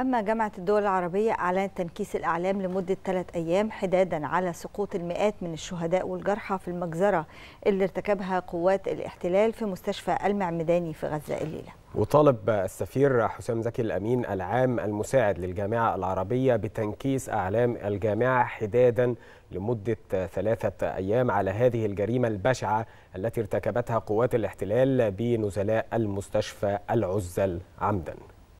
أما جامعة الدول العربية أعلنت تنكيس الأعلام لمدة ثلاث أيام حدادا على سقوط المئات من الشهداء والجرحى في المجزرة اللي ارتكبها قوات الاحتلال في مستشفى المعمداني في غزة الليلة وطالب السفير حسام زكي الأمين العام المساعد للجامعة العربية بتنكيس أعلام الجامعة حدادا لمدة ثلاثة أيام على هذه الجريمة البشعة التي ارتكبتها قوات الاحتلال بنزلاء المستشفى العزل عمداً